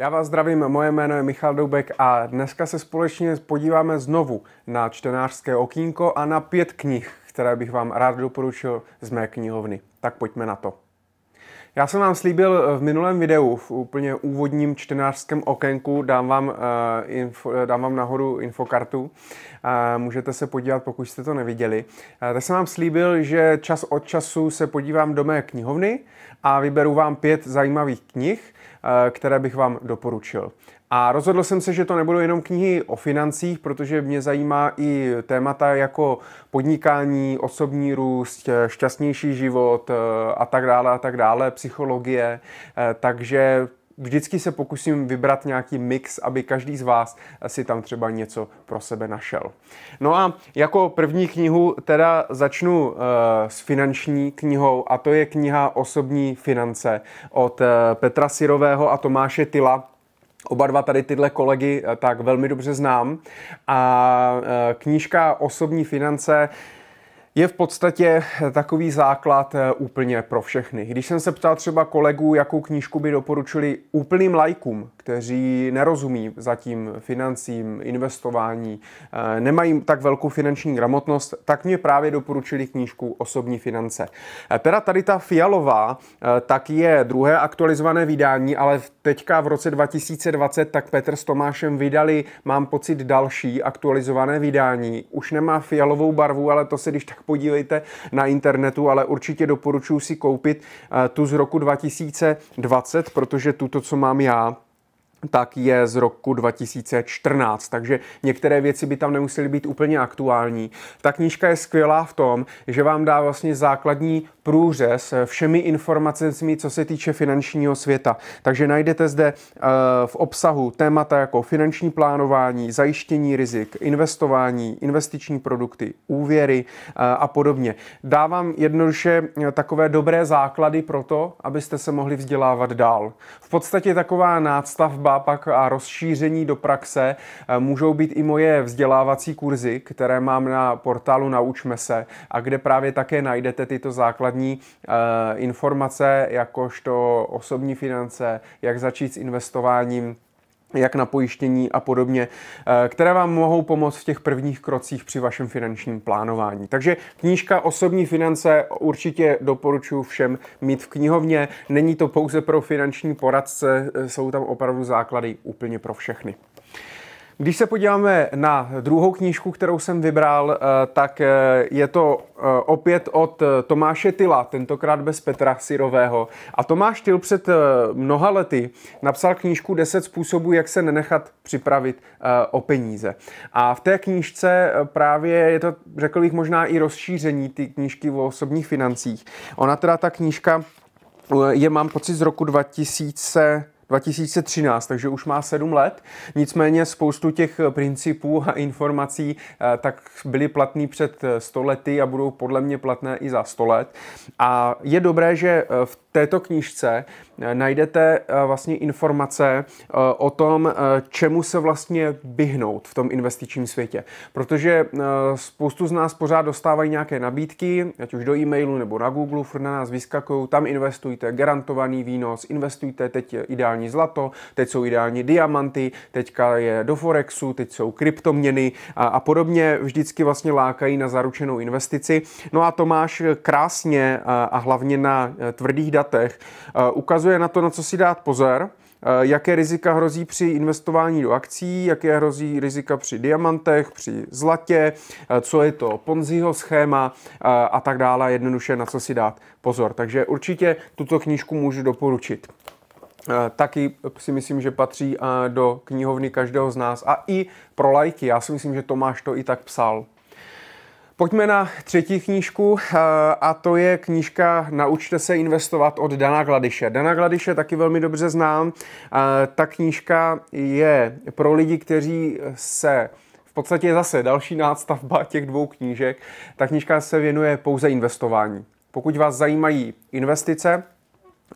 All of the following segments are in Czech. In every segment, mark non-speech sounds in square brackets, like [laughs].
Já vás zdravím, moje jméno je Michal Doubek a dneska se společně podíváme znovu na čtenářské okýnko a na pět knih, které bych vám rád doporučil z mé knihovny. Tak pojďme na to. Já jsem vám slíbil eh, v minulém videu, v úplně úvodním čtenářském okénku, dám vám, uh, info, eh, dám vám nahoru infokartu. Uh, můžete se podívat, pokud jste to neviděli. Uh, tak jsem vám slíbil, že čas od času se podívám do mé knihovny a vyberu vám pět zajímavých knih, uh, které bych vám doporučil. A rozhodl jsem se, že to nebudou jenom knihy o financích, protože mě zajímá i témata jako podnikání, osobní růst, eh, šťastnější život eh, a tak dále a tak dále, psychologie. Eh, takže vždycky se pokusím vybrat nějaký mix, aby každý z vás si tam třeba něco pro sebe našel. No a jako první knihu teda začnu s finanční knihou a to je kniha Osobní finance od Petra Sirového a Tomáše Tyla. Oba dva tady tyhle kolegy eh, tak velmi dobře znám. A eh, knížka Osobní finance je v podstatě eh, takový základ úplně pro všechny. Když jsem se ptal třeba kolegů, jakou knížku by doporučili úplným lajkům, kteří nerozumí zatím financím, investování, eh, nemají tak velkou finanční gramotnost, tak mě právě doporučili knížku Osobní finance. Eh, teda tady ta Fialová, eh, tak je druhé aktualizované vydání, ale teďka v roce 2020 tak Petr s Tomášem vydali, mám pocit, další aktualizované vydání. Už nemá fialovou barvu, ale to se když tak podívejte na internetu, ale určitě doporučuji si koupit tu z roku 2020, protože tuto, co mám já, tak je z roku 2014, takže některé věci by tam nemusely být úplně aktuální. Ta knížka je skvělá v tom, že vám dá vlastně základní průřez eh, všemi informacemi, co se týče finančního světa. Takže najdete zde eh, v obsahu témata jako finanční plánování, zajištění rizik, investování, investiční produkty, úvěry eh, a podobně. Dávám jednoduše takové dobré základy pro to, abyste se mohli vzdělávat dál. V podstatě taková nástavba pak a rozšíření do praxe můžou být i moje vzdělávací kurzy, které mám na portálu Naučme se a kde právě také najdete tyto základy základní eh, informace, jakožto osobní finance, jak začít s investováním, jak na pojištění a podobně, eh, které vám mohou pomoct v těch prvních krocích při vašem finančním plánování. Takže knížka Osobní finance určitě doporučuji všem mít v knihovně. Není to pouze pro finanční poradce, eh, jsou tam opravdu základy úplně pro všechny. Když se podíváme na druhou knížku, kterou jsem vybral, eh, tak eh, je to eh, opět od Tomáše Tyla, tentokrát bez Petra Sirového. A Tomáš Tyl před mnoha lety napsal knížku 10 způsobů, jak se nenechat připravit o peníze. A v té knížce právě je to, řekl bych, možná i rozšíření ty knížky o osobních financích. Ona teda ta knížka je, mám pocit, z roku 2000 2013, takže už má 7 let. Nicméně spoustu těch principů a informací eh, tak byly platné před 100 eh, lety a budou podle mě platné i za 100 let. A je dobré, že eh, v této knižce najdete eh, vlastně informace eh, o tom, eh, čemu se vlastně vyhnout v tom investičním světě. Protože spoustu z nás pořád dostávají nějaké nabídky, ať už do e-mailu nebo na Google, furt na nás vyskakují, tam investujte, garantovaný výnos, investujte, teď je ideální zlato, teď jsou ideální diamanty, teďka je do Forexu, teď jsou kryptoměny a, a podobně, vždycky vlastně lákají na zaručenou investici. No a Tomáš krásně a, a hlavně na tvrdých datech ukazuje, ukazuje na to, na co si dát pozor, eh, jaké rizika hrozí při investování do akcí, jaké hrozí rizika při diamantech, při zlatě, eh, co je to Ponziho schéma eh, a tak dále, jednoduše na co si dát pozor. Takže určitě tuto knížku můžu doporučit taky si myslím, že patří do knihovny každého z nás a i pro lajky. Já si myslím, že Tomáš to i tak psal. Pojďme na třetí knížku eh, a to je knížka Naučte se investovat od Dana Gladiše. Dana Gladiše taky velmi dobře znám. Eh, ta knížka je pro lidi, kteří se v podstatě zase další nástavba těch dvou knížek. Ta knížka se věnuje pouze investování. Pokud vás zajímají investice,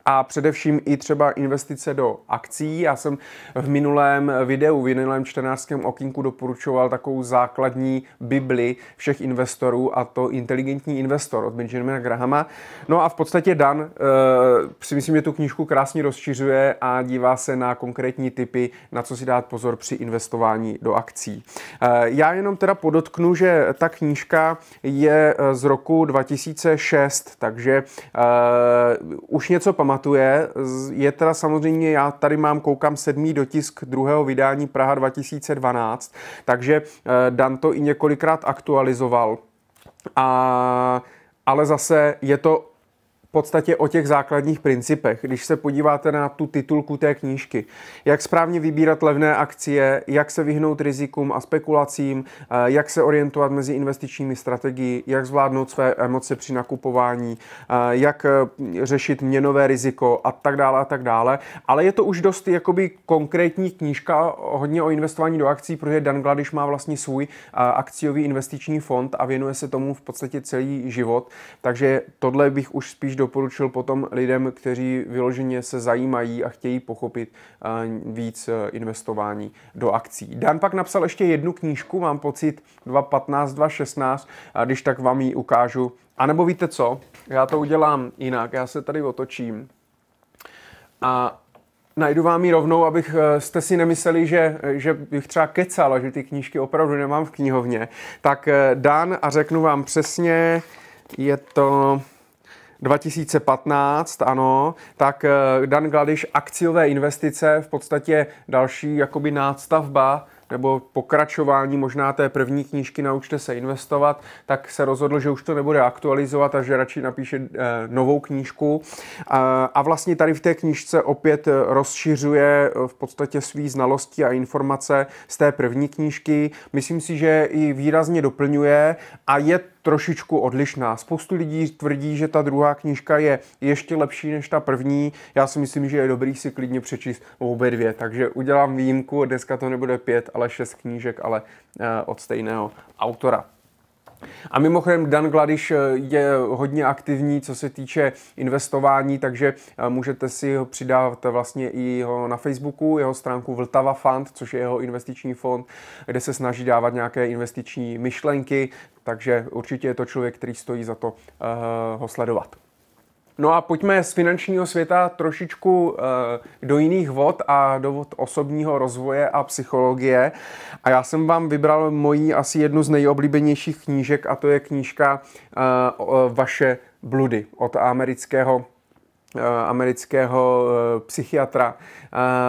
a především i třeba investice do akcí. Já jsem v minulém videu, v minulém čtenářském okinku doporučoval takovou základní bibli všech investorů a to inteligentní investor od Benjamina Grahama. No a v podstatě Dan e, si myslím, že tu knížku krásně rozšiřuje a dívá se na konkrétní typy, na co si dát pozor při investování do akcí. E, já jenom teda podotknu, že ta knížka je eh, z roku 2006, takže e, už něco pamatuje. Je teda samozřejmě, já tady mám, koukám sedmý dotisk druhého vydání Praha 2012, takže eh, Dan to i několikrát aktualizoval. A, ale zase je to podstatě o těch základních principech. Když se podíváte na tu titulku té knížky, jak správně vybírat levné akcie, jak se vyhnout rizikům a spekulacím, eh, jak se orientovat mezi investičními strategií, jak zvládnout své emoce při nakupování, eh, jak eh, řešit měnové riziko a tak dále a tak dále. Ale je to už dost jakoby konkrétní knížka hodně o investování do akcí, protože Dan Gladiš má vlastně svůj akciový investiční fond a věnuje se tomu v podstatě celý život. Takže tohle bych už spíš do doporučil potom lidem, kteří vyloženě se zajímají a chtějí pochopit eh, víc eh, investování do akcí. Dan pak napsal ještě jednu knížku, mám pocit 2015, 2016, když tak vám ji ukážu. A nebo víte co, já to udělám jinak, já se tady otočím a Najdu vám ji rovnou, abych eh, jste si nemysleli, že, že bych třeba kecal a že ty knížky opravdu nemám v knihovně. Tak Dan a řeknu vám přesně, je to 2015, ano, tak eh, Dan Gladiš akciové investice, v podstatě další jakoby nástavba nebo pokračování možná té první knížky Naučte se investovat, tak se rozhodl, že už to nebude aktualizovat a že radši napíše eh, novou knížku. A vlastně tady v té knížce opět eh, rozšiřuje v podstatě svý znalosti a informace z té první knížky. Myslím si, že i výrazně doplňuje a je trošičku odlišná. Spoustu lidí tvrdí, že ta druhá knížka je ještě lepší než ta první. Já si myslím, že je dobrý si klidně přečíst obě dvě, takže udělám výjimku. Dneska to nebude pět, ale šest knížek, ale eh, od stejného autora. A mimochodem Dan Gladiš eh, je hodně aktivní, co se týče investování, takže eh, můžete si ho přidávat vlastně i ho na Facebooku, jeho stránku Vltava Fund, což je jeho investiční fond, kde se snaží dávat nějaké investiční myšlenky, takže určitě je to člověk, který stojí za to eh, ho sledovat. No a pojďme z finančního světa trošičku eh, do jiných vod a do vod osobního rozvoje a psychologie. A já jsem vám vybral moji asi jednu z nejoblíbenějších knížek a to je knížka eh, eh, Vaše bludy od amerického amerického psychiatra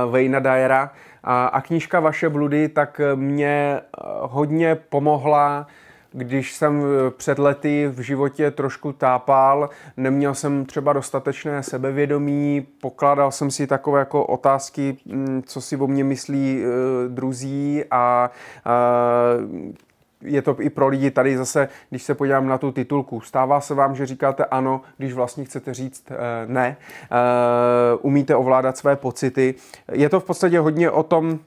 Wayna Dyera. A knížka Vaše bludy tak mě hodně pomohla když jsem e, před lety v životě trošku tápal, neměl jsem třeba dostatečné sebevědomí, pokládal jsem si takové jako otázky, mm, co si o mě myslí e, druzí a, a e, je to i pro lidi tady zase, když se podívám na tu titulku. Stává se vám, že říkáte ano, když vlastně chcete říct ne. Umíte ovládat své pocity. Je to v podstatě hodně o tom,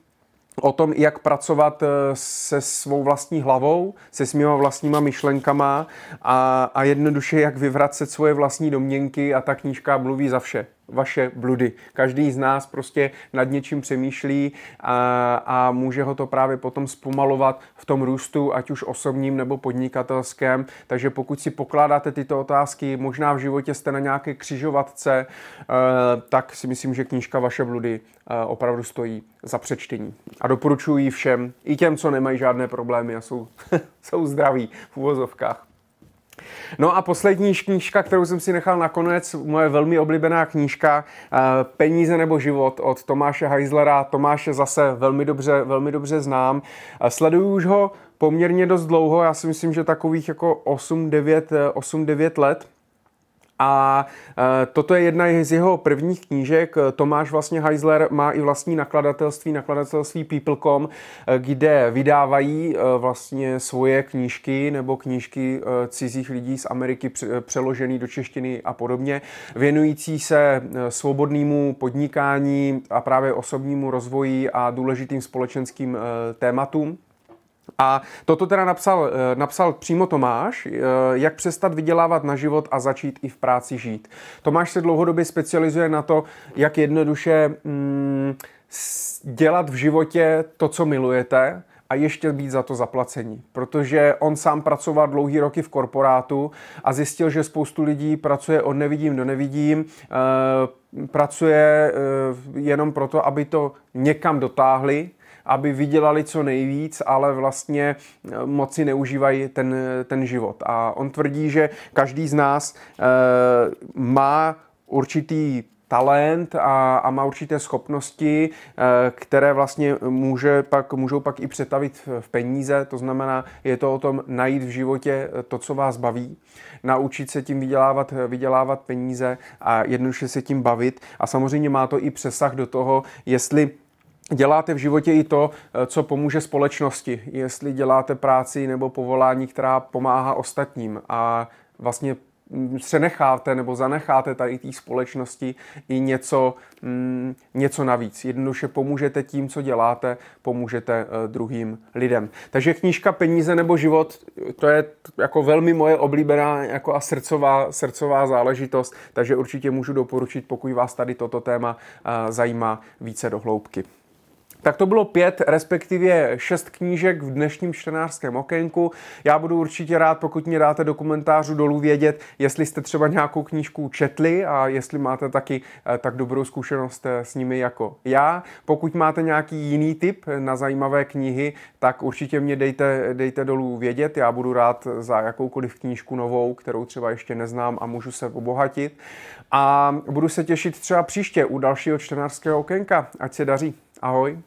o tom, jak pracovat eh, se svou vlastní hlavou, se svýma vlastníma myšlenkama a, a jednoduše, jak vyvracet svoje vlastní domněnky a ta knížka mluví za vše vaše bludy. Každý z nás prostě nad něčím přemýšlí a, a může ho to právě potom zpomalovat v tom růstu, ať už osobním nebo podnikatelském. Takže pokud si pokládáte tyto otázky, možná v životě jste na nějaké křižovatce, eh, tak si myslím, že knížka Vaše bludy eh, opravdu stojí za přečtení. A doporučuji všem, i těm, co nemají žádné problémy a jsou, [laughs] jsou zdraví v úvozovkách. No a poslední knížka, kterou jsem si nechal nakonec, moje velmi oblíbená knížka eh, Peníze nebo život od Tomáše Heislera. Tomáše zase velmi dobře, velmi dobře znám. Eh, sleduju už ho poměrně dost dlouho, já si myslím, že takových jako 8-9 eh, let a e, toto je jedna z jeho prvních knížek. Tomáš vlastně Heisler má i vlastní nakladatelství, nakladatelství People.com, e, kde vydávají e, vlastně svoje knížky nebo knížky cizích lidí z Ameriky přeložený do češtiny a podobně, věnující se svobodnému podnikání a právě osobnímu rozvoji a důležitým společenským tématům. A toto teda napsal, eh, napsal přímo Tomáš, eh, jak přestat vydělávat na život a začít i v práci žít. Tomáš se dlouhodobě specializuje na to, jak jednoduše mm, dělat v životě to, co milujete, a ještě být za to zaplacení. Protože on sám pracoval dlouhý roky v korporátu a zjistil, že spoustu lidí pracuje od nevidím do nevidím, eh, pracuje jenom proto, aby to někam dotáhli, aby vydělali co nejvíc, ale vlastně eh, moc si neužívají ten, eh, ten život. A on tvrdí, že každý z nás e, má určitý talent a, a má určité schopnosti, které vlastně může pak, můžou pak i přetavit v peníze. To znamená, je to o tom najít v životě to, co vás baví, naučit se tím vydělávat, vydělávat peníze a jednoduše se tím bavit. A samozřejmě má to i přesah do toho, jestli děláte v životě i to, eh, co pomůže společnosti, jestli děláte práci nebo povolání, která pomáhá ostatním a vlastně se mm, necháte nebo zanecháte tady té společnosti i něco, mm, něco navíc. Jednoduše pomůžete tím, co děláte, pomůžete eh, druhým lidem. Takže knížka Peníze nebo život, to je jako velmi moje oblíbená jako a srdcová, srdcová záležitost, takže určitě můžu doporučit, pokud vás tady toto téma eh, zajímá více do hloubky. Tak to bylo pět, respektive šest knížek v dnešním čtenářském okénku. Já budu určitě rád, pokud mě dáte do komentářů dolů vědět, jestli jste třeba nějakou knížku četli a jestli máte taky eh, tak dobrou zkušenost eh, s nimi jako já. Pokud máte nějaký jiný tip na zajímavé knihy, tak určitě mě dejte, dejte dolů vědět. Já budu rád za jakoukoliv knížku novou, kterou třeba ještě neznám a můžu se obohatit. A budu se těšit třeba příště u dalšího čtenářského okénka. Ať se daří. Ahoj.